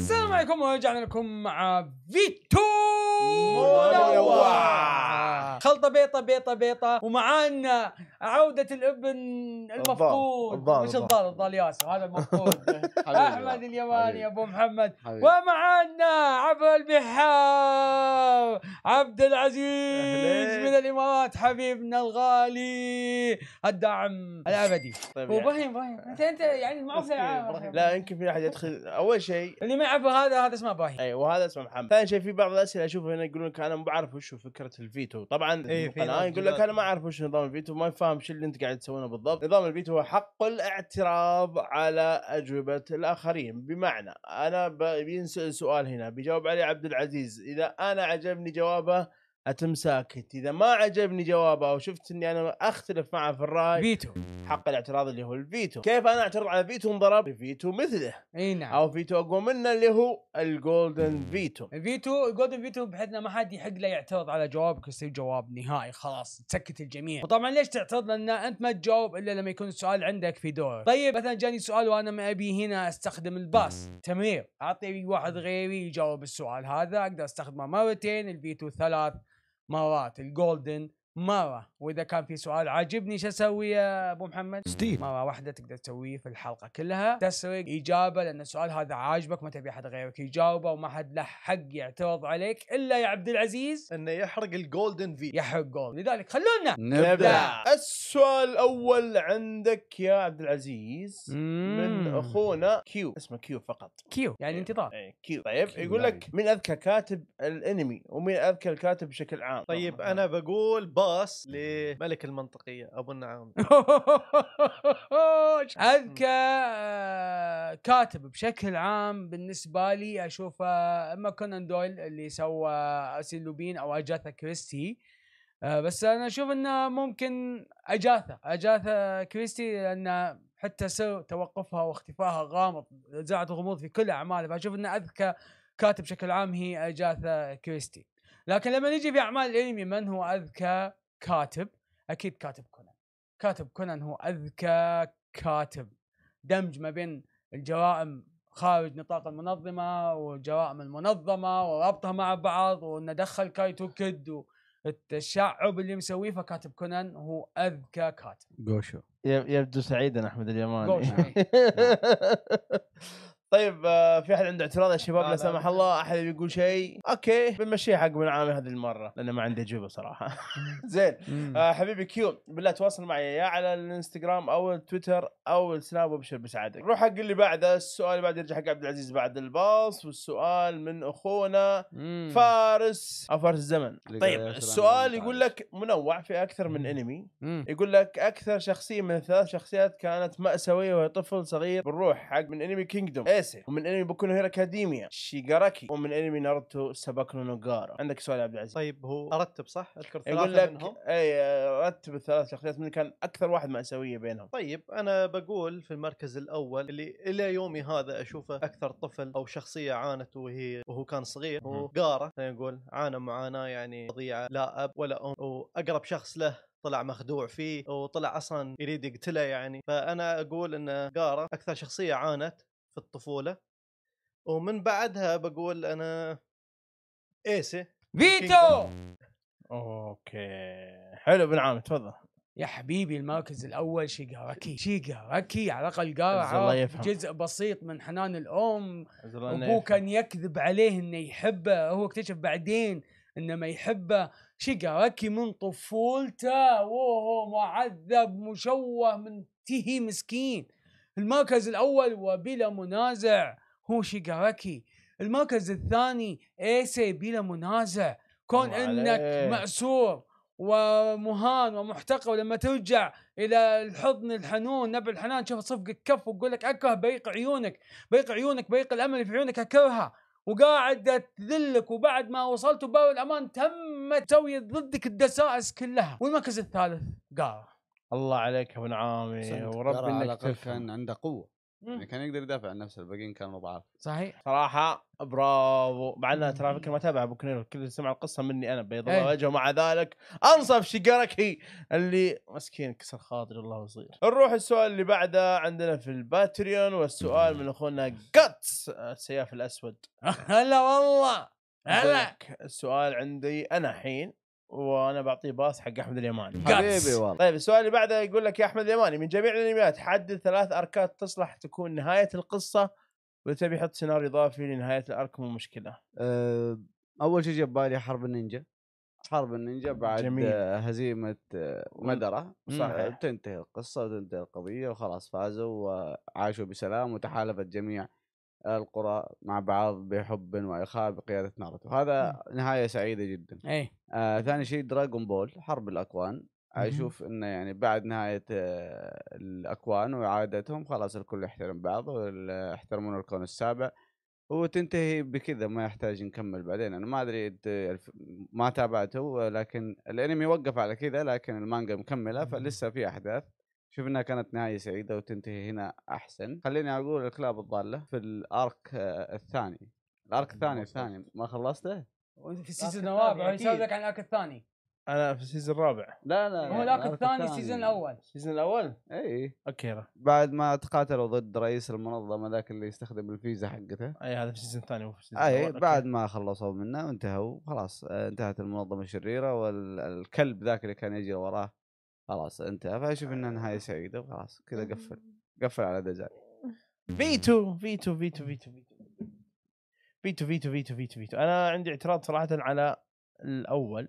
السلام عليكم ورجعنا لكم مع فيتو منوع خلطة بيطة بيطة بيطة ومعانا عودة الابن المفقود مش الضال الضال ياسر هذا المفقود احمد اليماني ابو محمد ومعانا عبد البحار عبد العزيز من الامارات حبيبنا الغالي الدعم الابدي طيب وابراهيم يعني. ابراهيم انت انت يعني ابراهيم لا يمكن في احد يدخل اول شيء اللي ما يعرفه هذا هذا اسمه ابراهيم اي وهذا اسمه محمد ثاني شيء في بعض الاسئله اشوف هنا يقولون لك انا ما بعرف وش فكره الفيتو طبعا انا إيه، يقول لك انا ما اعرف وش نظام الفيتو ما فاهم شو اللي انت قاعد تسوونه بالضبط نظام الفيتو هو حق الاعتراض على اجوبه الاخرين بمعنى انا بينسال سؤال هنا بيجاوب عليه عبد العزيز اذا انا عجبني جوابه اتم ساكت اذا ما عجبني جوابه او شفت اني انا اختلف معه في الراي فيتو حق الاعتراض اللي هو الفيتو كيف انا اعترض على فيتو انضرب فيتو مثله اي نعم او فيتو اقوى منه اللي هو الجولدن فيتو الفيتو الجولدن فيتو بحيث انه ما حد يحق له يعترض على جوابك يصير جواب نهائي خلاص تسكت الجميع وطبعا ليش تعترض لان انت ما تجاوب الا لما يكون السؤال عندك في دورك طيب مثلا جاني سؤال وانا ما ابي هنا استخدم الباس تمرير اعطي واحد غيري يجاوب السؤال هذا اقدر استخدمه مرتين الفيتو ثلاث ma avevate il Golden مره واذا كان في سؤال عاجبني شو اسوي يا ابو محمد؟ ستيف مره واحده تقدر تسويه في الحلقه كلها تسرق اجابه لان السؤال هذا عاجبك ما تبي احد غيرك يجاوبه وما حد له حق يعترض عليك الا يا عبد العزيز انه يحرق الجولدن في يحرق جولد لذلك خلونا نبدا السؤال الاول عندك يا عبد العزيز من اخونا كيو اسمه كيو فقط كيو يعني انتظار ايه كيو طيب كيو يقول لك مين اذكى كاتب الانمي ومين اذكى الكاتب بشكل عام طيب انا بقول با باص لملك المنطقيه ابو النعام اذكى إمم. آه، كاتب بشكل عام بالنسبه لي اشوفه اما كونان دويل اللي سوى اسيل لوبين او اجاثا كريستي آه، بس انا اشوف انه ممكن اجاثا اجاثا كريستي لان حتى سر توقفها واختفائها غامض زرعت غموض في كل اعماله فاشوف انه اذكى كاتب بشكل عام هي اجاثا كريستي لكن لما نجي في اعمال الانمي من هو اذكى كاتب اكيد كاتب كونان كاتب كونان هو اذكى كاتب دمج ما بين الجرائم خارج نطاق المنظمه وجرائم المنظمه وربطها مع بعض وانه دخل كايتو كيد والتشعب اللي مسويه فكاتب كونان هو اذكى كاتب جوشو يبدو سعيدا احمد اليماني جوشو نعم. طيب آه، في احد عنده اعتراض يا شباب لا, سمح الله احد يقول شيء اوكي بنمشي حق من عامي هذه المره لانه ما عندي اجوبه صراحه زين آه، حبيبي كيو بالله تواصل معي يا على الانستغرام او التويتر او السناب وابشر بسعادتك روح حق اللي بعده السؤال اللي بعده يرجع حق عبد العزيز بعد الباص والسؤال من اخونا فارس او فارس الزمن طيب السؤال يقول لك منوع في اكثر من انمي يقول لك اكثر شخصيه من الثلاث شخصيات كانت ماساويه وهي طفل صغير بنروح حق من انمي كينجدوم سيسي ومن انمي بوكو هير اكاديميا شيغاراكي ومن انمي ناروتو سباكونو نوغارا عندك سؤال يا عبد العزيز طيب هو ارتب صح اذكر ثلاثه يقول لك منهم اي رتب الثلاث شخصيات من كان اكثر واحد مأساويه بينهم طيب انا بقول في المركز الاول اللي الى يومي هذا اشوفه اكثر طفل او شخصيه عانت وهي وهو كان صغير هو جاره خلينا نقول عانى معاناه يعني فظيعه لا اب ولا ام واقرب شخص له طلع مخدوع فيه وطلع اصلا يريد يقتله يعني فانا اقول ان جارا اكثر شخصيه عانت في الطفوله ومن بعدها بقول انا ايسي فيتو اوكي حلو بن عامر تفضل يا حبيبي المركز الاول شيجاراكي شيجاراكي على الاقل قارع جزء بسيط من حنان الام ابوه كان يكذب عليه انه يحبه هو اكتشف بعدين انه ما يحبه شيجاراكي من طفولته وهو معذب مشوه منتهي مسكين المركز الأول وبلا منازع هو شيغاراكي المركز الثاني ايسي بلا منازع كون انك مأسور ومهان ومحتقر ولما ترجع الى الحضن الحنون نبع الحنان تشوف صفقك كف وتقول لك اكره بيق عيونك بيق عيونك بيق الامل في عيونك اكرهها وقاعد تذلك وبعد ما وصلت باب الامان تم تسوي ضدك الدسائس كلها والمركز الثالث قاره الله عليك يا ابن عامي ورب انك كان عنده قوه يعني إمم. كان يقدر يدافع عن نفسه الباقيين كانوا ضعاف صحيح صراحه برافو مع انها ترى فكره ما تابع ابو كنير كل سمع القصه مني انا بيض الله إيه. وجهه ومع ذلك انصف شقركي اللي مسكين كسر خاطر الله وصير نروح السؤال اللي بعده عندنا في الباتريون والسؤال من اخونا جاتس السياف الاسود هلا والله هلا السؤال عندي انا الحين وانا بعطيه باص حق احمد اليماني حبيبي والله طيب السؤال اللي بعده يقول لك يا احمد اليماني من جميع الانميات حدد ثلاث اركات تصلح تكون نهايه القصه واذا تبي حط سيناريو اضافي لنهايه الارك مو مشكله أه، اول شيء جاء بالي حرب النينجا حرب النينجا بعد جميل. هزيمه أه، مدره صح إيه. تنتهي القصه وتنتهي القضيه وخلاص فازوا وعاشوا بسلام وتحالفت جميع القرى مع بعض بحب واخاء بقياده ناروتو هذا إيه. نهايه سعيده جدا اي آه ثاني شيء دراغون بول حرب الاكوان اشوف انه يعني بعد نهايه آه، الاكوان واعادتهم خلاص الكل يحترم بعض يحترمون الكون السابع وتنتهي بكذا ما يحتاج نكمل بعدين انا ما ادري ما تابعته لكن الانمي وقف على كذا لكن المانجا مكمله فلسه في احداث شوف انها كانت نهايه سعيده وتنتهي هنا احسن خليني اقول الكلاب الضاله في الارك آه، الثاني الارك الثاني الثاني ما خلصته؟ في السيزون الرابع يسولف لك عن الارك الثاني انا آه، في السيزون الرابع لا لا هو الارك الثاني السيزون الاول السيزون الاول؟ اي اوكي بعد ما تقاتلوا ضد رئيس المنظمه ذاك اللي يستخدم الفيزا حقته اي هذا في السيزون الثاني مو في السيزون اي بعد ما خلصوا منه وانتهوا خلاص آه، انتهت المنظمه الشريره والكلب ذاك اللي كان يجي وراه خلاص انتهى فاشوف انها نهايه سعيده وخلاص كذا قفل آه. قفل على دزال فيتو فيتو فيتو فيتو فيتو فيتو فيتو فيتو فيتو فيتو انا عندي اعتراض صراحه على الاول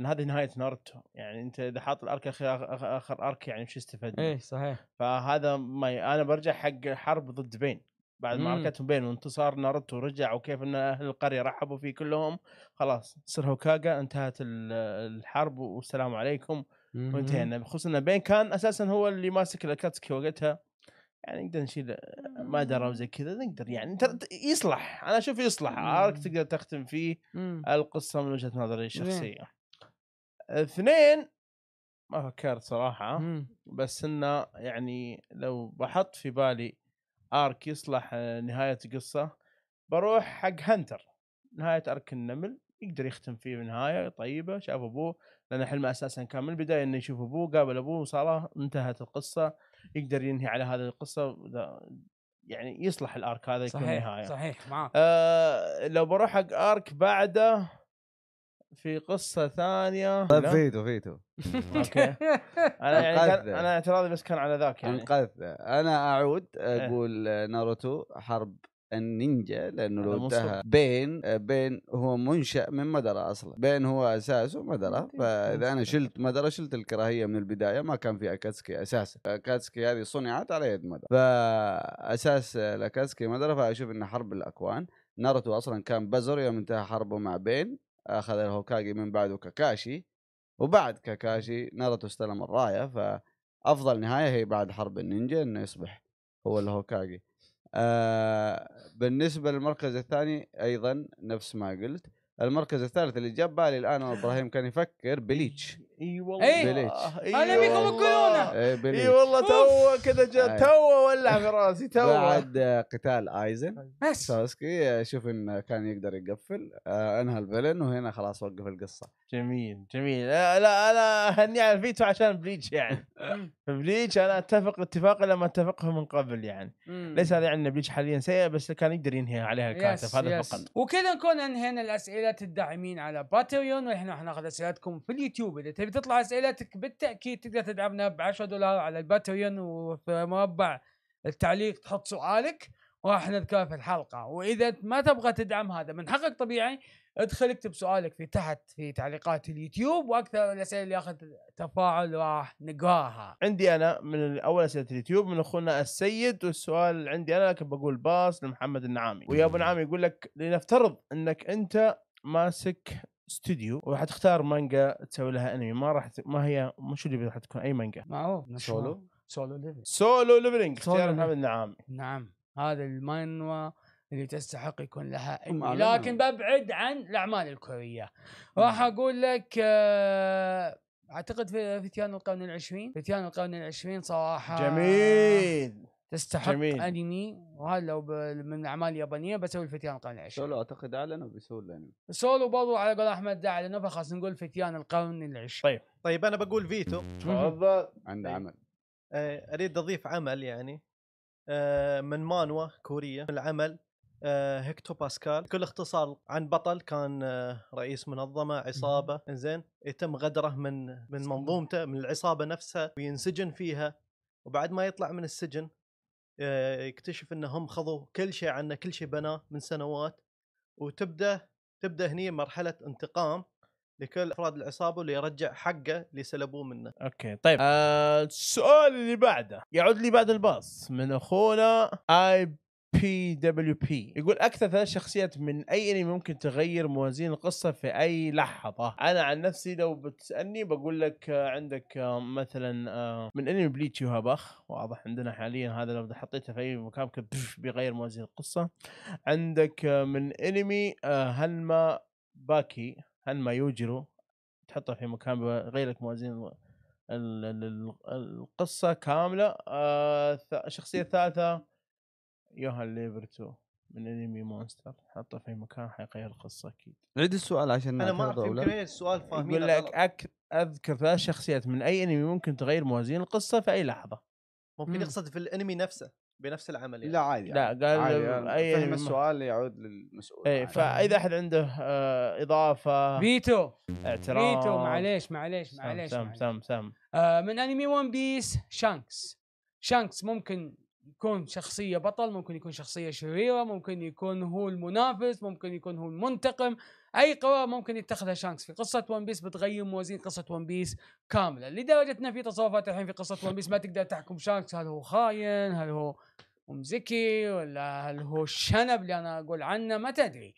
ان هذه نهايه ناروتو يعني انت اذا حاط الارك اخر اخر ارك يعني وش استفدنا؟ ايه صحيح فهذا ما ي... انا برجع حق حرب ضد بين بعد معركتهم بين وانتصار ناروتو رجع وكيف ان اهل القريه رحبوا فيه كلهم خلاص صر هوكاغا انتهت الحرب والسلام عليكم وانتهينا بخصوص ان بين كان اساسا هو اللي ماسك الاكاتسكي وقتها يعني نقدر نشيل ما درى وزي كذا نقدر يعني يصلح انا اشوف يصلح ارك تقدر تختم فيه القصه من وجهه نظري الشخصيه اثنين ما فكرت صراحه بس انه يعني لو بحط في بالي ارك يصلح آه، نهايه قصه بروح حق هنتر نهايه ارك النمل يقدر يختم فيه بنهايه طيبه شاف ابوه لان حلمه اساسا كان من البدايه انه يشوف ابوه قابل ابوه وصاراه انتهت القصه يقدر ينهي على هذه القصه يعني يصلح الارك هذا يكون صحيح نهايه صحيح معك آه لو بروح حق ارك بعده في قصه ثانيه طيب فيتو فيتو اوكي انا يعني انا اعتراضي بس كان على ذاك يعني انقذ انا اعود إيه. اقول ناروتو حرب النينجا لانه لو انتهى بين آه، بين هو منشا من مدرة اصلا بين هو اساسه ومدرة فاذا انا شلت مدرة شلت الكراهيه من البدايه ما كان في اكاتسكي اساسا اكاتسكي هذه صنعت على يد مدرة فاساس الاكاتسكي آه، مدرة فاشوف انه حرب الاكوان ناروتو اصلا كان بزر يوم انتهى حربه مع بين اخذ الهوكاجي من بعده كاكاشي وبعد كاكاشي ناروتو استلم الرايه فافضل نهايه هي بعد حرب النينجا انه يصبح هو الهوكاجي آه، بالنسبه للمركز الثاني ايضا نفس ما قلت المركز الثالث اللي جاب بالي الان ابراهيم كان يفكر بليتش اي والله إيه. اي انا ابيكم تقولونه إيه، اي والله تو كذا جاء إيه. تو ولع في راسي تو بعد قتال ايزن بس ساوسكي شوف انه كان يقدر يقفل آه، انهى الفيلن وهنا خلاص وقف القصه جميل جميل لا لا انا اهني على الفيتو عشان بليتش يعني بليتش انا اتفق اتفاق لما اتفقه من قبل يعني ليس هذا يعني بليتش حاليا سيئه بس كان يقدر ينهي عليها الكاتب هذا فقط وكذا نكون انهينا الاسئله الداعمين على باتريون ونحن ناخذ اسئلتكم في اليوتيوب اذا تبي تطلع اسئلتك بالتاكيد تقدر تدعمنا ب 10 دولار على الباتريون وفي مربع التعليق تحط سؤالك وراح نذكره في الحلقه واذا ما تبغى تدعم هذا من حقك طبيعي ادخل اكتب سؤالك في تحت في تعليقات اليوتيوب واكثر الاسئله اللي اخذ تفاعل راح نقراها. عندي انا من اول اسئله اليوتيوب من اخونا السيد والسؤال عندي انا لكن بقول باص لمحمد النعامي ويا ابو نعامي يقول لك لنفترض انك انت ماسك استوديو تختار مانجا تسوي لها انمي ما راح ت... ما هي مش اللي راح تكون اي مانجا معروف سولو سولو ليفلينج سولو ليفلينج اختيار محمد نعام نعم هذا المانوا اللي تستحق يكون لها انمي لكن ببعد عن الاعمال الكوريه راح اقول لك آه اعتقد في فتيان القرن العشرين فتيان القرن العشرين صراحه جميل تستحق جميل. انمي وهذا لو من الاعمال اليابانيه بسوي الفتيان القرن العشرين سولو اعتقد اعلنوا بيسووا الانمي سولو برضو على قول احمد اعلنوا فخلاص نقول فتيان القرن العشرين طيب طيب انا بقول فيتو تفضل عنده طيب. عمل آه، اريد اضيف عمل يعني آه، من مانوا كوريه العمل هكتو آه، هيكتو باسكال كل اختصار عن بطل كان رئيس منظمه عصابه زين يتم غدره من من منظومته من العصابه نفسها وينسجن فيها وبعد ما يطلع من السجن آه، يكتشف انهم هم كل شيء عنه كل شيء بناه من سنوات وتبدا تبدا هني مرحله انتقام لكل افراد العصابه يرجع حقه اللي سلبوه منه. اوكي طيب آه السؤال اللي بعده يعود لي بعد الباص من اخونا اي بي دبليو بي يقول اكثر ثلاث شخصيات من اي انمي ممكن تغير موازين القصه في اي لحظه انا عن نفسي لو بتسالني بقول لك آه، عندك آه، مثلا آه، من انمي بليتش يوهاباخ واضح عندنا حاليا هذا لو حطيته في اي مكان بيغير موازين القصه عندك من انمي هنما باكي هنما يوجرو تحطه في مكان بيغير لك موازين القصه كامله الشخصيه الثالثه يوهان 2 من انمي مونستر حطه في مكان حيغير القصه اكيد عيد السؤال عشان انا ما اعرف يمكن السؤال فاهمين يقول لك أك... اذكر ثلاث شخصيات من اي انمي ممكن تغير موازين القصه في اي لحظه ممكن يقصد في الانمي نفسه بنفس العمل يعني. لا عادي لا قال عادي اي فهم السؤال يعود للمسؤول اي فاذا احد عنده آه اضافه فيتو اعتراف فيتو معليش معليش معليش سام سام سام, آه من انمي ون بيس شانكس شانكس ممكن يكون شخصية بطل ممكن يكون شخصية شريرة ممكن يكون هو المنافس ممكن يكون هو المنتقم أي قرار ممكن يتخذها شانكس في قصة ون بيس بتغير موازين قصة ون بيس كاملة لدرجة أن في تصرفات الحين في قصة ون بيس ما تقدر تحكم شانكس هل هو خاين هل هو ممزكي ولا هل هو الشنب اللي أنا أقول عنه ما تدري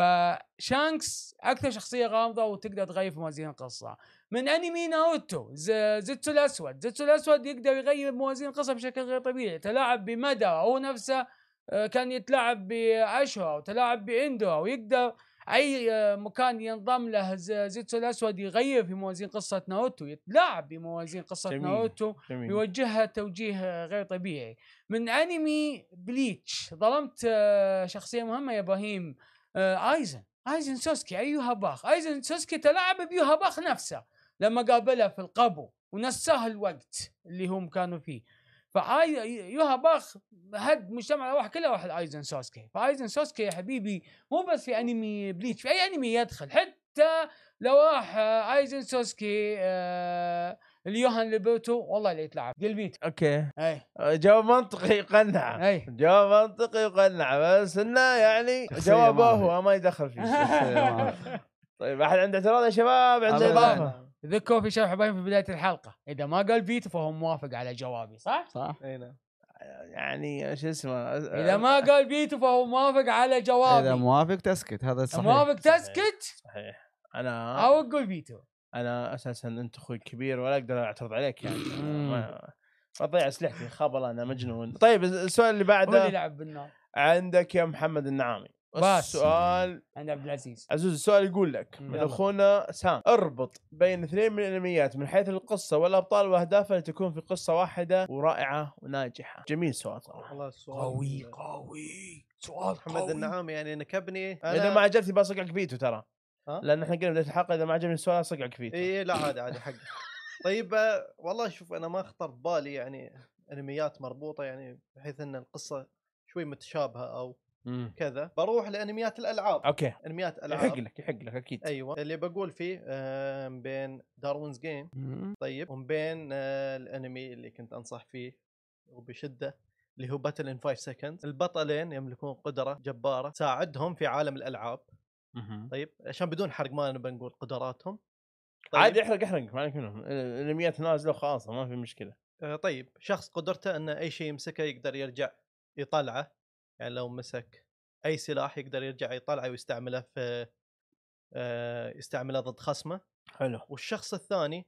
فشانكس اكثر شخصيه غامضه وتقدر تغير في موازين القصه من انمي ناوتو زيتسو الاسود زيتسو الاسود يقدر يغير موازين القصه بشكل غير طبيعي تلاعب بمدى هو نفسه آه، كان يتلاعب باشهر وتلاعب باندو ويقدر اي آه، مكان ينضم له زيتسو الاسود يغير في موازين قصه ناوتو يتلاعب بموازين قصه جميل. ناوتو جميل. يوجهها توجيه غير طبيعي من انمي بليتش ظلمت آه، شخصيه مهمه يا ابراهيم آه، ايزن ايزن سوسكي ايها باخ ايزن سوسكي تلاعب بيوها باخ نفسه لما قابلها في القبو ونساه الوقت اللي هم كانوا فيه فاي يوها باخ هد مجتمع الارواح كله واحد ايزن سوسكي فايزن سوسكي يا حبيبي مو بس في انمي بليتش في اي انمي يدخل حتى لو آه، ايزن سوسكي آه اليوهان ليبرتو والله اللي يتلعب قلبيت اوكي اي آه، جواب منطقي يقنع اي جواب منطقي يقنع بس انه يعني جوابه هو ما يدخل فيه طيب احد عنده اعتراض يا شباب عنده اضافه ذكروا في شرح باين في بدايه الحلقه اذا ما قال بيت فهو موافق على جوابي صح؟ صح اي نعم يعني شو اسمه اذا ما قال بيتو فهو موافق على جوابي اذا موافق تسكت هذا صحيح موافق تسكت صحيح, صحيح. انا او قول فيتو انا اساسا انت اخوي كبير ولا اقدر اعترض عليك يعني ما اضيع اسلحتي خبل انا مجنون طيب السؤال اللي بعده اللي يلعب بالنار عندك يا محمد النعامي بس السؤال عند عبد العزيز عزوز السؤال يقول لك من اخونا سام اربط بين اثنين من الانميات من حيث القصه والابطال واهدافها لتكون في قصه واحده ورائعه وناجحه جميل سؤال صراحه والله السؤال قوي قوي سؤال محمد النعامي يعني نكبني اذا ما عجبتي بصقعك بيتو ترى لان احنا قلنا بدايه الحلقه اذا ما عجبني السؤال اصقعك فيه اي لا عادي عادي حق طيب آه، والله شوف انا ما خطر ببالي يعني انميات مربوطه يعني بحيث ان القصه شوي متشابهه او مم. كذا بروح لانميات الالعاب اوكي انميات الالعاب يحق لك يحق لك اكيد ايوه اللي بقول فيه آه، بين داروينز جيم طيب ومن بين آه، الانمي اللي كنت انصح فيه وبشده اللي هو باتل ان 5 سكند البطلين يملكون قدره جباره تساعدهم في عالم الالعاب طيب عشان بدون حرق ما بنقول قدراتهم طيب. عادي احرق احرق ما عليك منهم الانميات نازله وخلاص ما في مشكله آه طيب شخص قدرته ان اي شيء يمسكه يقدر يرجع يطلعه يعني لو مسك اي سلاح يقدر يرجع يطلعه ويستعمله في آه يستعمله ضد خصمه حلو والشخص الثاني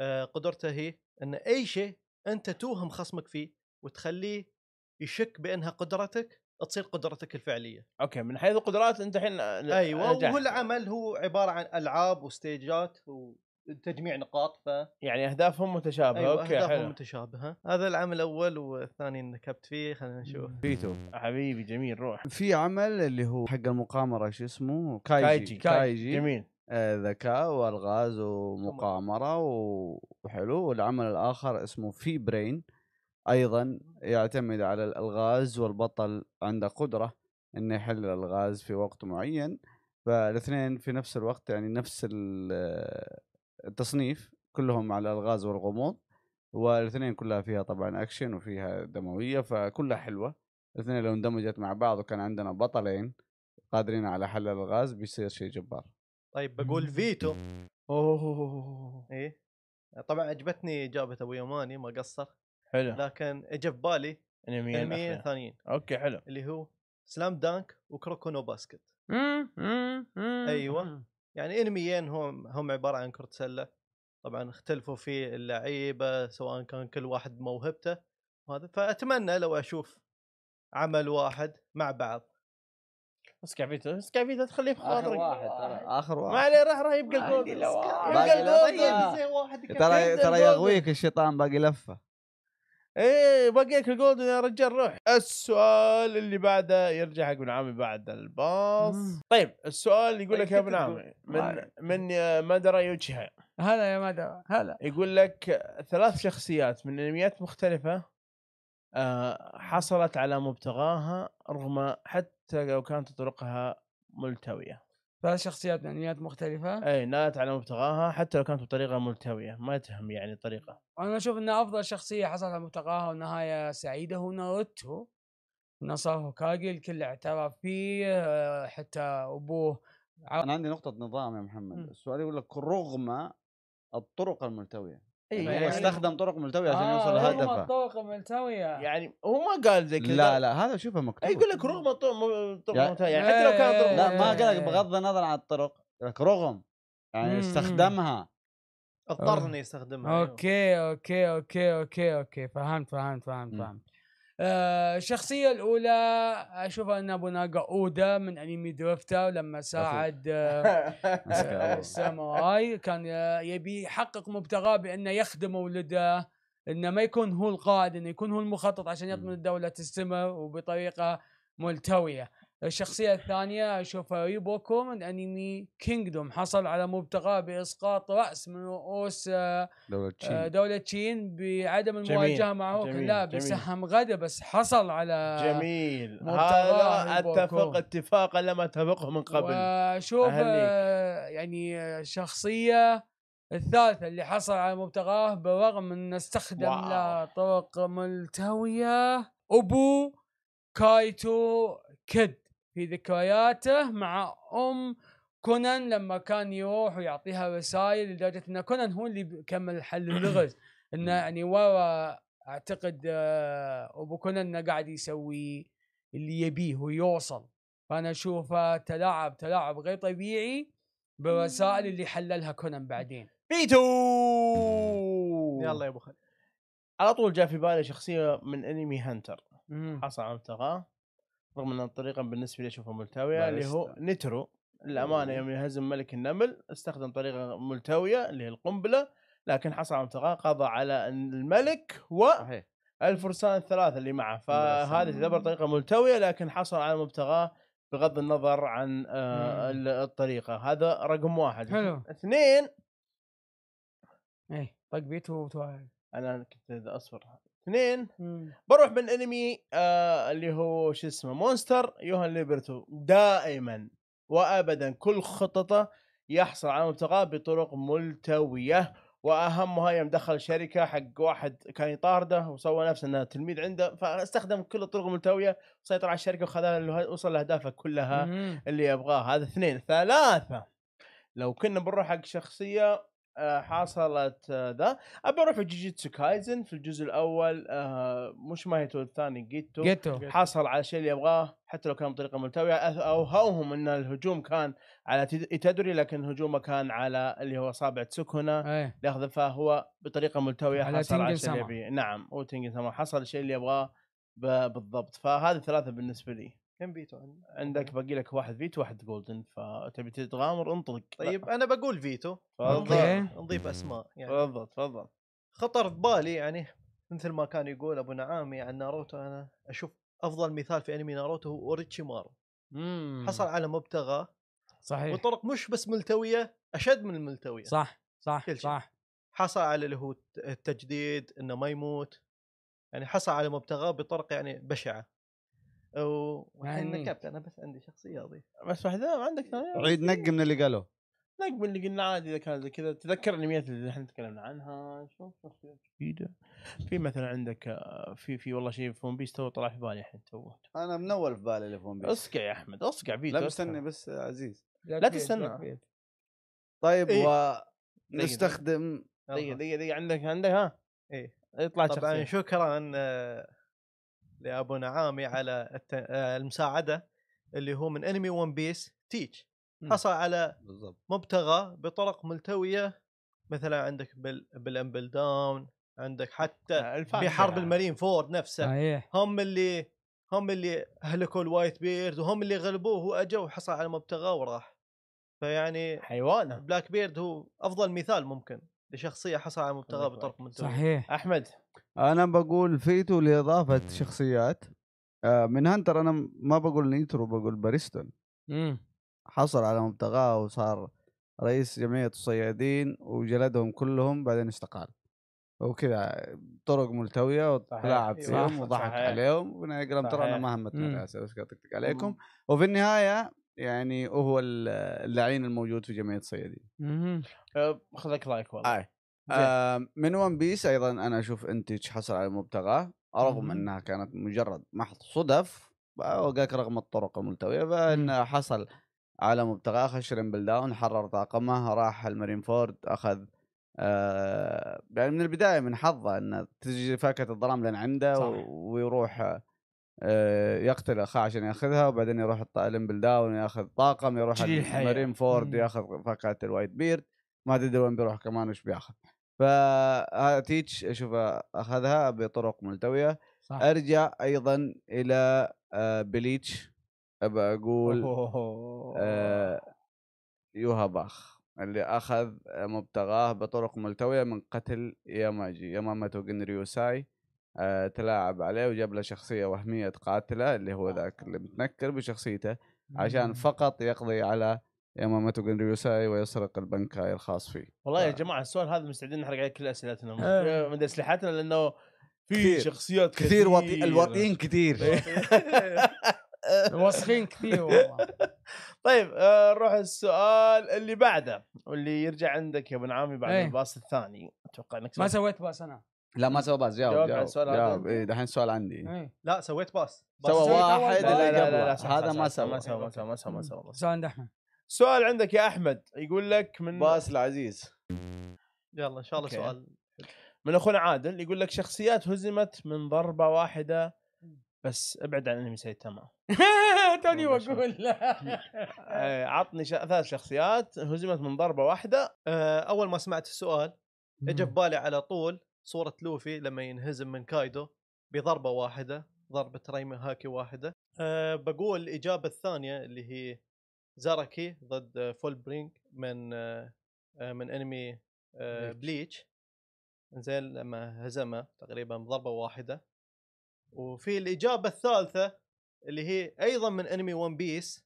آه قدرته هي ان اي شيء انت توهم خصمك فيه وتخليه يشك بانها قدرتك تصير قدرتك الفعليه اوكي من حيث القدرات انت الحين آه، ايوه آه، نجحت. والعمل هو عباره عن العاب وستيجات وتجميع نقاط ف يعني اهدافهم متشابهه أيوة اوكي اهدافهم حلو. متشابهه هذا العمل الاول والثاني نكبت فيه خلينا نشوف فيتو حبيبي جميل روح في عمل اللي هو حق المقامره شو اسمه كايجي كايجي, كايجي. جميل آه، ذكاء والغاز ومقامره وحلو والعمل الاخر اسمه في برين ايضا يعتمد على الالغاز والبطل عنده قدره انه يحل الالغاز في وقت معين فالاثنين في نفس الوقت يعني نفس التصنيف كلهم على الالغاز والغموض والاثنين كلها فيها طبعا اكشن وفيها دمويه فكلها حلوه الاثنين لو اندمجت مع بعض وكان عندنا بطلين قادرين على حل الغاز بيصير شيء جبار طيب بقول فيتو اوه ايه طبعا عجبتني اجابه ابو يماني ما قصر حلو لكن اجى في بالي انميين انميين ثانيين اوكي حلو اللي هو سلام دانك وكروكونو باسكت ايوه يعني انميين هم هم عباره عن كره سله طبعا اختلفوا في اللعيبه سواء كان كل واحد موهبته وهذا فاتمنى لو اشوف عمل واحد مع بعض سكافيتو سكافيتو تخليه في خاطرك اخر واحد ترى اخر واحد ما عليه راح راح يبقى الجولدن يبقى الجولدن طيب، واحد ترى ترى يغويك الشيطان باقي لفه ايه بقيك الجولدن يا رجال روح السؤال اللي بعده يرجع حق ابن عامي بعد الباص طيب السؤال يقول طيب، لك يا ابن عامي من طيب. من مدرا يوتشيها هلا يا مدرا هلا يقول لك ثلاث شخصيات من انميات مختلفه آه، حصلت على مبتغاها رغم حتى لو كانت طرقها ملتويه ثلاث شخصيات انميات مختلفه اي نالت على مبتغاها حتى لو كانت بطريقه ملتويه ما تهم يعني الطريقه انا اشوف ان افضل شخصيه حصلت على مبتغاها ونهايه سعيده هو ناروتو نصر صار هوكاجي الكل اعترف فيه آه، حتى ابوه انا عندي نقطه نظام يا محمد السؤال يقول لك رغم الطرق الملتويه اي يعني استخدم طرق ملتويه عشان آه يوصل لهدفه رغم الطرق الملتويه يعني هو ما قال زي كذا لا لا هذا شوفه مكتوب يقول لك رغم الطرق الملتويه يعني حتى لو كان طرق لا ما إيه. قال لك بغض النظر عن الطرق لك رغم يعني استخدمها اضطر انه يستخدمها أيوه. اوكي اوكي اوكي اوكي اوكي فهمت فهمت فهمت فهمت آه، الشخصيه الاولى اشوف ان ابو ناقا اودا من انمي درفتا لما ساعد آه، آه، الساموراي كان يبي يحقق مبتغاه بانه يخدم ولده انه ما يكون هو القائد انه يكون هو المخطط عشان يضمن الدوله تستمر وبطريقه ملتويه. الشخصية الثانية أشوفها ريبوكو من أنمي كينجدوم حصل على مبتغاه بإسقاط رأس من رؤوس آه، آه، دولة تشين دولة بعدم المواجهة مع هوك لا بسهم غدا بس حصل على جميل هذا أتفق اتفاقا لم أتفقه من قبل اشوف آه، يعني الشخصية الثالثة اللي حصل على مبتغاه بالرغم انه استخدم له طرق ملتوية أبو كايتو كد في ذكرياته مع ام كونان لما كان يروح ويعطيها رسائل لدرجه ان كونان هو اللي كمل حل اللغز انه يعني ورا اعتقد آه، ابو كونان انه قاعد يسوي اللي يبيه ويوصل فانا اشوفه تلاعب تلاعب غير طبيعي بالرسائل اللي حللها كونان بعدين بيتو يلا يا ابو خالد على طول جاء في بالي شخصيه من انمي هانتر حصل على رغم ان الطريقه بالنسبه لي اشوفها ملتويه اللي هو نترو للامانه إيه. يوم يهزم ملك النمل استخدم طريقه ملتويه اللي هي القنبله لكن حصل على قضى على الملك و الفرسان الثلاثه اللي معه فهذه تعتبر إمم. طريقه ملتويه لكن حصل على مبتغاه بغض النظر عن آه، إمم. الطريقه هذا رقم واحد حلو اثنين ايه طق بيتو انا كنت اصبر اثنين بروح بالانمي آه اللي هو شو اسمه مونستر يوهان ليبرتو دائما وابدا كل خططه يحصل على مبتغاه بطرق ملتويه واهمها يوم دخل شركه حق واحد كان يطارده وسوى نفسه انه تلميذ عنده فاستخدم كل الطرق الملتويه وسيطر على الشركه وخذها وصل لاهدافه كلها اللي يبغاها هذا اثنين ثلاثه لو كنا بنروح حق شخصيه آه، حصلت آه، ذا ابى اروح جوجيتسو كايزن في الجزء الاول آه، مش ماهيتو الثاني جيتو جيتو حصل على الشيء اللي يبغاه حتى لو كان بطريقه ملتويه اوهوهم ان الهجوم كان على إيه، تدري لكن هجومه كان على اللي هو صابع تسكونا إيه. ياخذ فهو بطريقه ملتويه على حصل على الشيء اللي نعم حصل الشيء اللي يبغاه بالضبط فهذه ثلاثه بالنسبه لي كم فيتو عندك؟ عندك باقي لك واحد فيتو واحد جولدن فتبي تتغامر انطلق طيب انا بقول فيتو نضيف اسماء يعني تفضل تفضل خطر في بالي يعني مثل ما كان يقول ابو نعامي يعني عن ناروتو انا اشوف افضل مثال في انمي ناروتو هو اوريتشيمارو حصل على مبتغى صحيح وطرق مش بس ملتويه اشد من الملتويه صح صح كل شيء. صح حصل على اللي هو التجديد انه ما يموت يعني حصل على مبتغاه بطرق يعني بشعه الحين نكبت يعني انا بس عندي شخصيه اضيف بس واحده ما عندك ثانيه عيد نق من اللي قالوه نق من اللي قلنا عادي اذا كان زي كذا تذكر الانميات اللي احنا تكلمنا عنها شوف شخصيات جديده في مثلا عندك آه، في في والله شيء في ون بيس تو طلع في بالي الحين تو انا من اول في بالي اللي بيس اصقع يا احمد اصقع بيت لا مستني بس عزيز لا تستنى طيب إيه؟ ونستخدم دقيقه دقيقه دقيقه عندك عندك ها ايه يطلع طبعا شكرا آه، لابو نعامي على الت... آه، المساعده اللي هو من انمي ون بيس تيتش حصل على بالضبط. مبتغى بطرق ملتويه مثلا عندك بال... بالامبل داون عندك حتى آه، في حرب يعني. المارين فورد نفسه صحيح. هم اللي هم اللي اهلكوا الوايت بيرد وهم اللي غلبوه واجوا وحصل على مبتغاه وراح فيعني حيوانه بلاك بيرد هو افضل مثال ممكن لشخصيه حصل على مبتغاه بطرق ملتويه صحيح احمد انا بقول فيتو لاضافه إمم. شخصيات آه من هنتر انا ما بقول نيترو بقول باريستون امم حصل على مبتغاه وصار رئيس جمعيه الصيادين وجلدهم كلهم بعدين استقال وكذا طرق ملتويه وتلاعب أيوه. فيهم وضحك صحيح. عليهم وقال ترى انا ما همتني الرئاسه بس طقطق عليكم مم. وفي النهايه يعني هو اللعين الموجود في جمعيه الصيادين. لك أه، رايك والله. آه من ون بيس ايضا انا اشوف انتج حصل على مبتغاه رغم انها كانت مجرد محض صدف وقاك رغم الطرق الملتويه فانه حصل على مبتغاه اخذ شرمبل داون حرر طاقمه راح المارين فورد اخذ آه يعني من البدايه من حظه انه تجي فاكهه الظلام لان عنده ويروح آه، يقتل اخاه عشان ياخذها وبعدين يروح لمبل داون ياخذ طاقم يروح المارين فورد ياخذ فاكهه الوايت بيرد ما تدري وين بيروح كمان وش بياخذ فتيتش اشوف اخذها بطرق ملتويه صح. ارجع ايضا الى آه، بليتش ابى اقول آه، يوها باخ اللي اخذ آه، مبتغاه بطرق ملتويه من قتل ياماجي ياماماتو جنريوساي تلاعب عليه وجاب له شخصيه وهميه تقاتله اللي هو ذاك اللي متنكر بشخصيته عشان فقط يقضي على ياماماتو جنريوساي ويسرق البنكاي الخاص فيه والله ف... يا جماعه السؤال هذا مستعدين نحرق عليه كل اسئلتنا آه. من اسلحتنا لانه في شخصيات كثير, كثير الواطيين كثير واثقين كثير والله طيب آه نروح السؤال اللي بعده واللي يرجع عندك يا ابن عامي بعد ايه؟ الباص الثاني اتوقع انك ما سويت باص انا لا ما سوى باص جاوب جاوب السؤال إيه، دحين السؤال عندي ايه؟ لا سويت باص سوى واحد اللي قبله هذا ما سوى ما سوى ما سوى ما سوى سؤال عند احمد سؤال عندك يا احمد يقول لك من باس العزيز يلا ان شاء الله سؤال من اخونا عادل يقول لك شخصيات هزمت من ضربه واحده بس ابعد عن انمي سايتاما توني بقول آه، عطني ثلاث شخصيات هزمت من ضربه واحده آه، اول ما سمعت السؤال اجى في بالي على طول صوره لوفي لما ينهزم من كايدو بضربه واحده ضربه ريما هاكي واحده أه بقول الاجابه الثانيه اللي هي زاركي ضد فول برينج من آه، من انمي آه، بليتش انزين لما هزمه تقريبا بضربه واحده وفي الاجابه الثالثه اللي هي ايضا من انمي ون بيس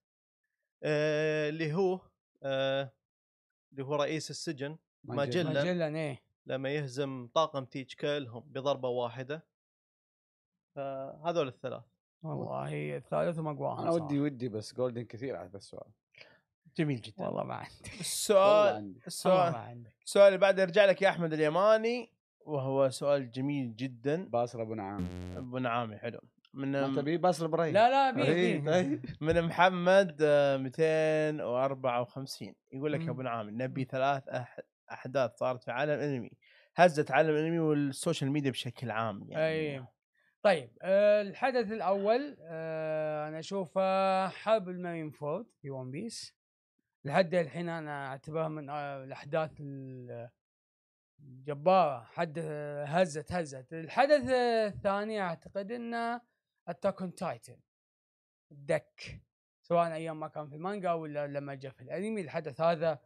آه، اللي هو اللي هو رئيس السجن ماجلا ماجلن ايه لما يهزم طاقم تيتش كلهم بضربه واحده فهذول الثلاث والله الثالث ومقواها انا ودي ودي بس جولدن كثير على السؤال جميل جدا والله ما عندي السؤال السؤال ما عندك السؤال اللي بعده يرجع لك يا احمد اليماني وهو سؤال جميل جدا باسل ابو نعام ابو نعامي حلو من تبي باسل ابراهيم لا لا طيب، طيب. من محمد 254 آه، يقول لك يا ابو نعامي نبي ثلاث احداث صارت في عالم انمي هزت عالم الانمي والسوشيال ميديا بشكل عام يعني أي. طيب آه، الحدث الاول آه، انا اشوفه آه، حرب المارين فورد في ون بيس لحد الحين انا اعتبرها من الاحداث الجباره حد هزت هزت الحدث الثاني اعتقد انه اتاك اون تايتن الدك سواء ايام ما كان في المانجا ولا لما جاء في الانمي الحدث هذا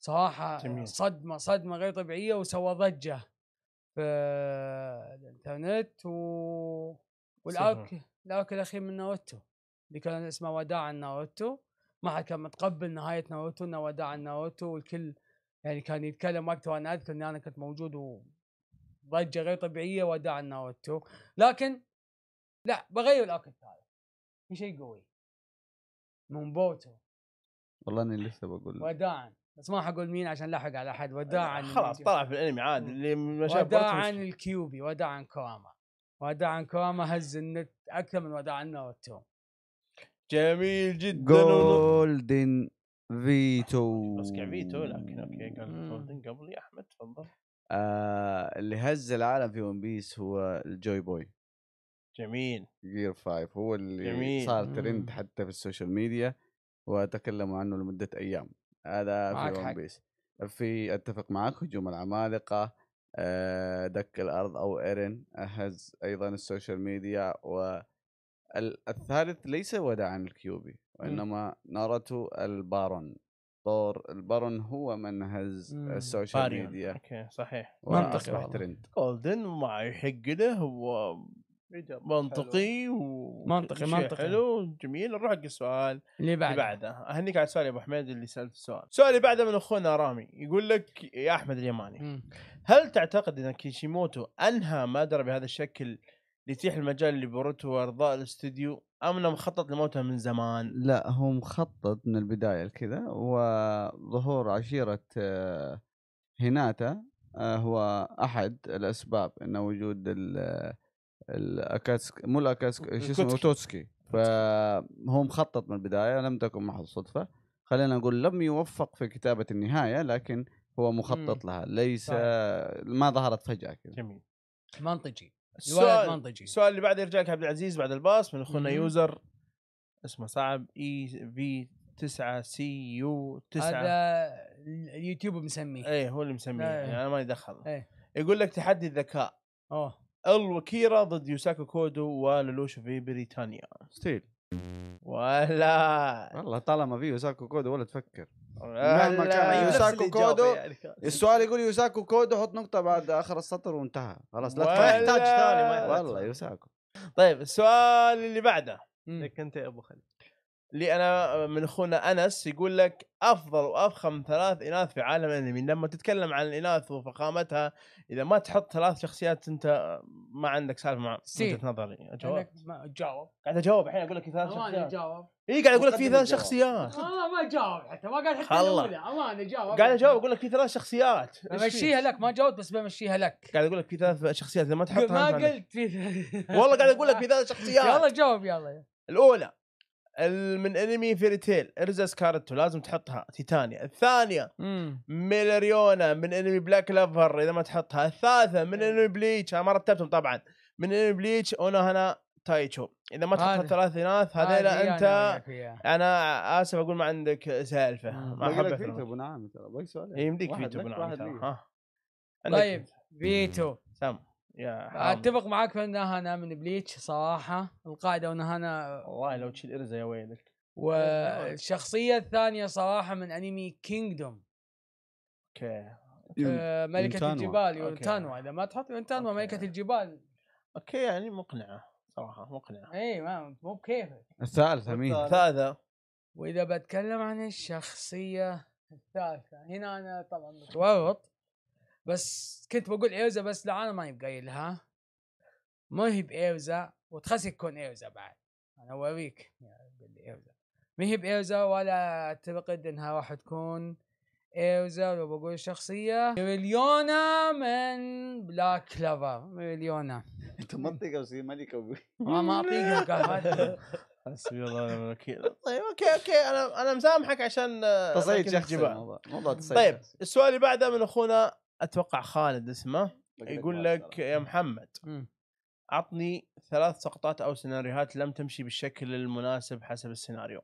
صراحه جميل. صدمه صدمه غير طبيعيه وسوى ضجه الانترنت و والارك الارك الاخير من ناروتو اللي كان اسمه وداع ناروتو ما حد كان متقبل نهايه ناروتو انه وداع ناروتو والكل يعني كان يتكلم وقتها وانا اذكر اني انا كنت موجود وضجه غير طبيعيه وداع ناروتو لكن لا بغير الارك الثالث في شيء قوي من بوتو والله اني لسه بقول وداعا بس ما حقول مين عشان لاحق على احد وداعا خلاص طلع في الانمي عاد اللي ما شاف وداعا الكيوبي وداعا كواما وداعا كواما هز النت اكثر من وداعا ناروتو جميل جدا جولدن فيتو بس فيتو لكن اوكي جولدن قبل يا احمد تفضل آه اللي هز العالم في ون بيس هو الجوي بوي جميل جير فايف هو اللي جميل. صار ترند حتى في السوشيال ميديا وتكلموا عنه لمده ايام هذا في ون بيس في اتفق معك هجوم العمالقه آه، دك الارض او ايرن اهز ايضا السوشيال ميديا و الثالث ليس وداعا الكيوبي إمم. وانما ناروتو البارون طور البارون هو من هز إمم، السوشيال ميديا اوكي صحيح منطقي ترند جولدن ما يحق له هو إيه منطقي و منطقي منطقي حلو جميل نروح حق السؤال اللي بعده اللي بعده اهنيك على السؤال يا ابو حميد اللي سالت السؤال السؤال اللي بعده من اخونا رامي يقول لك يا احمد اليماني م. هل تعتقد ان كيشيموتو انهى مادرا بهذا الشكل ليتيح المجال لبوروتو وارضاء الاستوديو ام انه مخطط لموته من زمان؟ لا هو مخطط من البدايه لكذا وظهور عشيره آه، هيناتا آه، هو احد الاسباب ان وجود الاكاتسك مو الاكاتسك شو اسمه توتسكي فهو مخطط من البدايه لم تكن محض صدفه خلينا نقول لم يوفق في كتابه النهايه لكن هو مخطط مم. لها ليس طيب. ما ظهرت فجاه كذا جميل منطقي السؤال منطقي السؤال اللي بعد يرجع لك عبد العزيز بعد الباص من اخونا يوزر اسمه صعب اي في 9 سي يو 9 هذا اليوتيوب مسميه ايه هو اللي مسميه إيه. يعني انا ماني دخل ايه. يقول لك تحدي الذكاء اوه الوكيرا ضد يوساكو كودو وللوش في بريطانيا ستيل ولا والله طالما في يوساكو كودو ولا تفكر مهما كان يوساكو كودو يعني السؤال يقول يوساكو كودو حط نقطه بعد اخر السطر وانتهى خلاص لا تحتاج ثاني والله يوساكو طيب السؤال اللي بعده لك انت يا ابو خالد لي انا من اخونا انس يقول لك افضل وافخم ثلاث اناث في عالم الانمي لما تتكلم عن الاناث وفخامتها اذا ما تحط ثلاث شخصيات انت ما عندك سالفه مع وجهه نظري اجاوب جاوب قاعد اجاوب الحين اقول لك ثلاث شخصيات اي قاعد اقول لك في ثلاث شخصيات والله ما جاوب حتى ما قاعد حتى امانه جاوب قاعد اجاوب اقول لك في ثلاث شخصيات بمشيها لك ما جاوبت بس بمشيها لك قاعد اقول لك في ثلاث شخصيات اذا ما تحطها ما قلت في والله قاعد اقول لك في ثلاث شخصيات يلا جاوب يلا الاولى من انمي فيري تيل ارزا سكارتو لازم تحطها تيتانيا الثانيه ميلاريونا من انمي بلاك لافر اذا ما تحطها الثالثه من انمي بليتش انا ما رتبتهم طبعا من انمي بليتش اونا هنا تايتشو اذا ما تحط الثلاث اناث هذيلا انت انا اسف اقول ما عندك سالفه ما احب فيتو ابو نعم ترى باقي سؤال إيه، يمديك نعم طيب، فيتو ابو نعم طيب فيتو سام يا اتفق معاك انها انا من بليتش صراحه القاعده انا والله لو تشيل ارزه يا ويلك والشخصيه الثانيه صراحه من انمي كينجدوم اوكي آه، ملكة يونتانوا. الجبال يونتانوا اذا ما تحط يونتانوا ملكة الجبال اوكي يعني مقنعة صراحة مقنعة اي ما مو بكيفك الثالثة مين؟ الثالثة واذا بتكلم عن الشخصية الثالثة هنا انا طبعا متورط بس كنت بقول ايرزا بس لا انا ما يبقى لها ما هي بايوزا وتخسي تكون ايرزا بعد انا اوريك ايرزا ما هي بايوزا ولا اعتقد انها راح تكون ايرزا لو بقول شخصية مليونة من بلاك كلافر مليونة انت منطقة وسي ملكة ما اعطيك حسبي الله ونعم الوكيل طيب اوكي اوكي انا انا مسامحك عشان تصعيد شخصي جبال طيب السؤال اللي بعده من اخونا اتوقع خالد اسمه يقول لك يا إمم. محمد إمم. عطني ثلاث سقطات او سيناريوهات لم تمشي بالشكل المناسب حسب السيناريو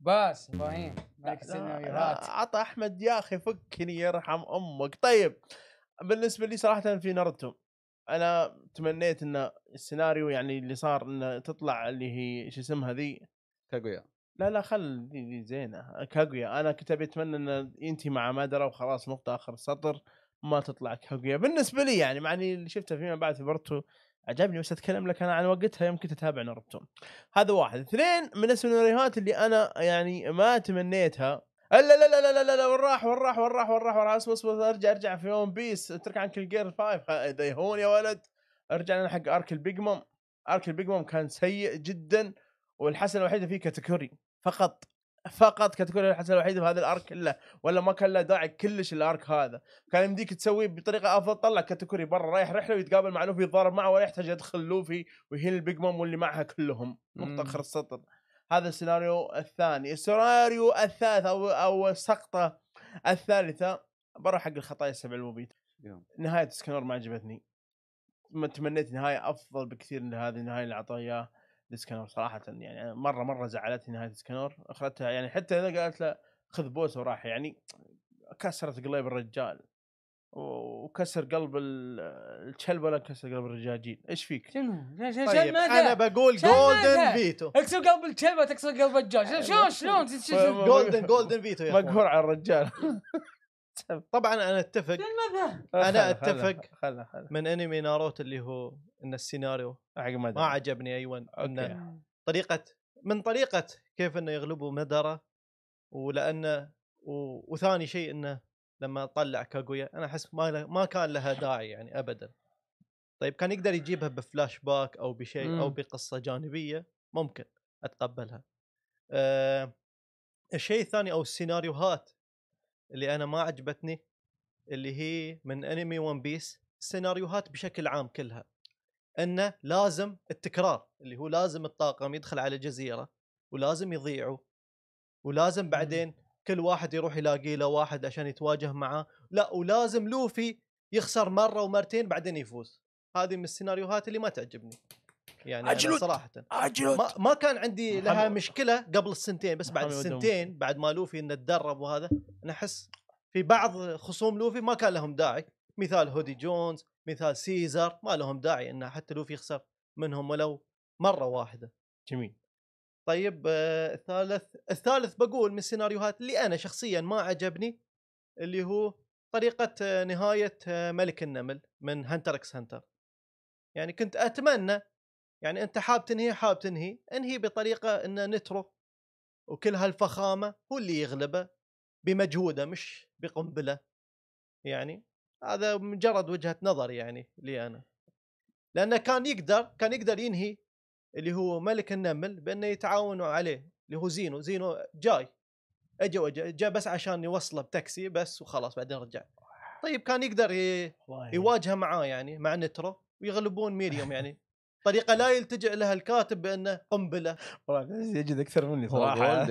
بس ابراهيم ملك السيناريوهات عطى احمد يا اخي فكني يرحم امك طيب بالنسبه لي صراحه في ناروتو انا تمنيت ان السيناريو يعني اللي صار انه تطلع اللي هي شو اسمها ذي كاغويا لا لا خل دي, دي زينه كاغويا انا كنت ابي اتمنى انه ينتهي مع مادرا وخلاص نقطه اخر سطر ما تطلع كاغويا بالنسبه لي يعني مع اني اللي شفته فيما بعد في برتو عجبني بس اتكلم لك انا عن وقتها يوم كنت اتابع ناروتو هذا واحد اثنين من السيناريوهات اللي انا يعني ما تمنيتها لا لا لا لا لا لا, لا وين راح وين راح وين راح وين راح وين راح اصبر اصبر ارجع ارجع في ون بيس اترك عنك الجير فايف ديهون يا ولد ارجع لنا حق ارك البيج مام ارك البيج مام كان سيء جدا والحسنه الوحيده فيه كاتيكوري فقط فقط كتكون الحسنه الوحيده في هذا الارك كله ولا ما كان له داعي كلش الارك هذا كان يمديك تسويه بطريقه افضل طلع كاتكوري برا رايح رحله ويتقابل مع لوفي يتضارب معه ولا يحتاج يدخل لوفي ويهين البيج مام واللي معها كلهم نقطه اخر السطر هذا السيناريو الثاني السيناريو الثالث او او السقطه الثالثه برا حق الخطايا السبع المبيت نهايه سكنور ما عجبتني تمنيت نهايه افضل بكثير من هذه النهايه اللي اعطاها اياها ديسكنور صراحه يعني مره مره زعلتني نهايه ديسكنور اخرتها يعني حتى اذا قالت له خذ بوسه وراح يعني كسرت قليب الرجال وكسر قلب الكلب ولا كسر قلب الرجاجيل ايش فيك؟ شنو؟ طيب انا بقول جولدن فيتو اكسر قلب الكلب تكسر قلب الدجاج شلون شلون جولدن جولدن فيتو يا مقهور على الرجال طبعا انا اتفق انا اتفق خلا خلا من انمي ناروت اللي هو ان السيناريو ما عجبني ايون انه طريقه من طريقه كيف انه يغلبوا مدره ولانه و... وثاني شيء انه لما طلع كاغويا انا احس ما ل... ما كان لها داعي يعني ابدا طيب كان يقدر يجيبها بفلاش باك او بشيء او بقصه جانبيه ممكن اتقبلها أه... الشيء الثاني او السيناريوهات اللي انا ما عجبتني اللي هي من انمي ون بيس السيناريوهات بشكل عام كلها انه لازم التكرار اللي هو لازم الطاقم يدخل على جزيره ولازم يضيعوا ولازم إمم. بعدين كل واحد يروح يلاقي له واحد عشان يتواجه معاه لا ولازم لوفي يخسر مره ومرتين بعدين يفوز هذه من السيناريوهات اللي ما تعجبني يعني عجلوت صراحه عجلوت ما, ما كان عندي لها مشكله قبل السنتين بس بعد السنتين بعد ما لوفي انه تدرب وهذا انا احس في بعض خصوم لوفي ما كان لهم داعي مثال هودي جونز مثال سيزر ما لهم داعي انه حتى لوفي يخسر منهم ولو مره واحده جميل طيب آه الثالث الثالث بقول من السيناريوهات اللي انا شخصيا ما عجبني اللي هو طريقه آه نهايه آه ملك النمل من هنتر اكس هنتر يعني كنت اتمنى يعني انت حاب تنهي حاب تنهي انهي بطريقه ان نترو وكل هالفخامه هو اللي يغلبه بمجهوده مش بقنبله يعني هذا مجرد وجهه نظر يعني لي انا لانه كان يقدر كان يقدر ينهي اللي هو ملك النمل بانه يتعاونوا عليه اللي هو زينو زينو جاي اجى جاء بس عشان يوصله بتاكسي بس وخلاص بعدين رجع طيب كان يقدر يواجهه معاه يعني مع نترو ويغلبون ميريوم يعني طريقه لا يلتجئ لها الكاتب بانه قنبله يجد اكثر مني صراحه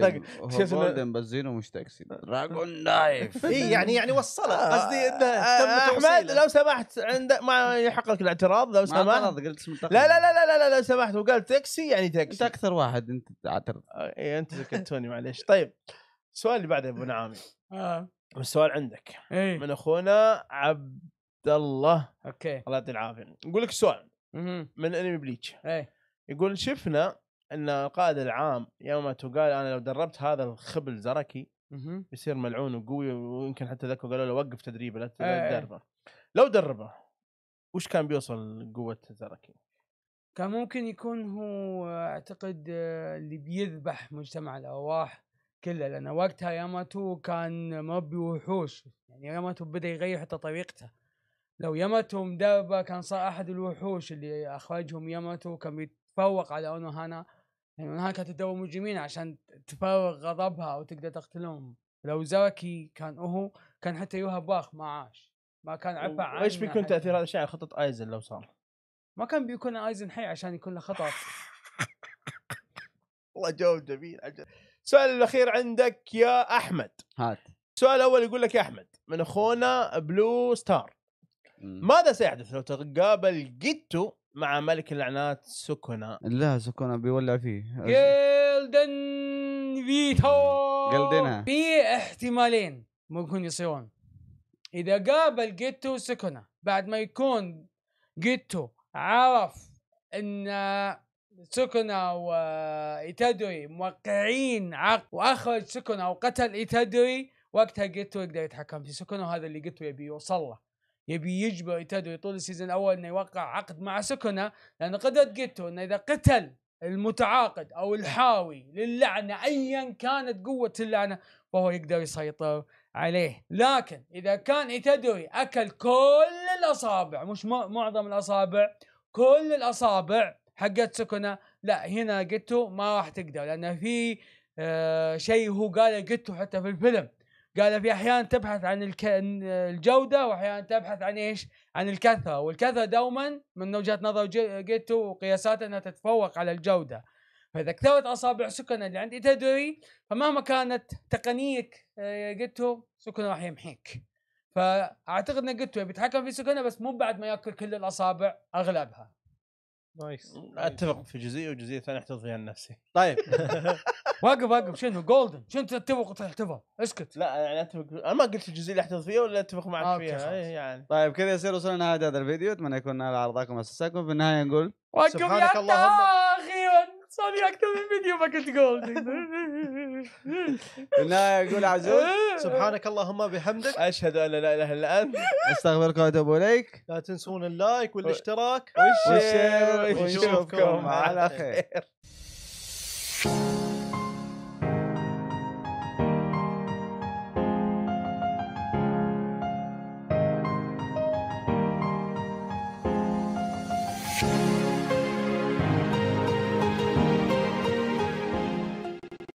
جولدن بس زينو مش تاكسي دراجون نايف اي يعني يعني وصلها آه، قصدي انه آه، تم احمد لو سمحت عند ما يحق لك الاعتراض لو سمحت قلت اسم لا لا لا لا لا لا لو سمحت وقال تاكسي يعني تاكسي انت اكثر واحد انت تعترض آه، اي انت ذكرتوني معليش طيب السؤال اللي بعده يا ابو نعامي السؤال عندك إيه. من اخونا عبد الله اوكي الله يعطيه العافيه نقول لك سؤال من انمي بليتش ايه يقول شفنا ان القائد العام يوم قال انا لو دربت هذا الخبل زركي بيصير ملعون وقوي ويمكن حتى ذاك قالوا له وقف تدريبه لا إيه، إيه. تدربه لو دربه وش كان بيوصل قوه زركي؟ كان ممكن يكون هو اعتقد اللي بيذبح مجتمع الارواح كله لان وقتها ياماتو كان ما وحوش يعني ياماتو بدا يغير حتى طريقته لو يمتهم دابة كان صار أحد الوحوش اللي أخرجهم يمتو كان بيتفوق على أونوهانا يعني أونوهانا كانت تدور مجرمين عشان تفرغ غضبها وتقدر تقتلهم لو زاكي كان هو كان حتى يوها باخ ما عاش ما كان عفا عنه ايش بيكون تاثير هذا الشيء على خطه ايزن لو صار؟ ما كان بيكون ايزن حي عشان يكون له خطط والله جواب جميل عجل. السؤال الاخير عندك يا احمد هات السؤال الاول يقول لك يا احمد من اخونا بلو ستار ماذا سيحدث لو تقابل جيتو مع ملك اللعنات سكونا لا سكونا بيولع فيه جلدن فيتو جلدنا في احتمالين ممكن يصيرون اذا قابل جيتو سكونا بعد ما يكون جيتو عرف ان سكونا وإيتادوري موقعين عقد واخرج سكونا وقتل إيتادوري وقتها جيتو يقدر يتحكم في سكونا وهذا اللي جيتو يبي يوصل له يبي يجبر ايتادو طول السيزون الاول انه يوقع عقد مع سكنة لان قدرة جيتو انه اذا قتل المتعاقد او الحاوي للعنه ايا كانت قوه اللعنه فهو يقدر يسيطر عليه لكن اذا كان ايتادو اكل كل الاصابع مش معظم الاصابع كل الاصابع حقت سكنة لا هنا جيتو ما راح تقدر لان في آه شيء هو قاله جيتو حتى في الفيلم قال في احيان تبحث عن الك... الجوده واحيانا تبحث عن ايش؟ عن الكثره والكثره دوما من وجهه نظر جيتو وقياساته انها تتفوق على الجوده فاذا كثرت اصابع سكنه اللي عند تدري فمهما كانت تقنيك آه، جيتو سكنه راح يمحيك فاعتقد ان جيتو بيتحكم في سكنه بس مو بعد ما ياكل كل الاصابع اغلبها نايس اتفق في جزئيه وجزئيه ثانيه احتفظ فيها لنفسي طيب واقف واقف شنو جولدن شنو تتفق وتحتفظها اسكت لا يعني اتفق انا ما قلت الجزئيه اللي احتفظ فيها ولا اتفق معك آه، فيها إيه، يعني طيب كذا يصير وصلنا لنهايه هذا الفيديو اتمنى يكون نال عرضاكم واسساكم في النهايه نقول وقف يا سبحانك أنت اللهم. اخي اكثر من فيديو ما قلت جولدن هنا يقول عزوز سبحانك اللهم بحمدك اشهد ان لا اله الا انت استغفرك واتوب اليك لا تنسون اللايك والاشتراك والشير ونشوفكم على خير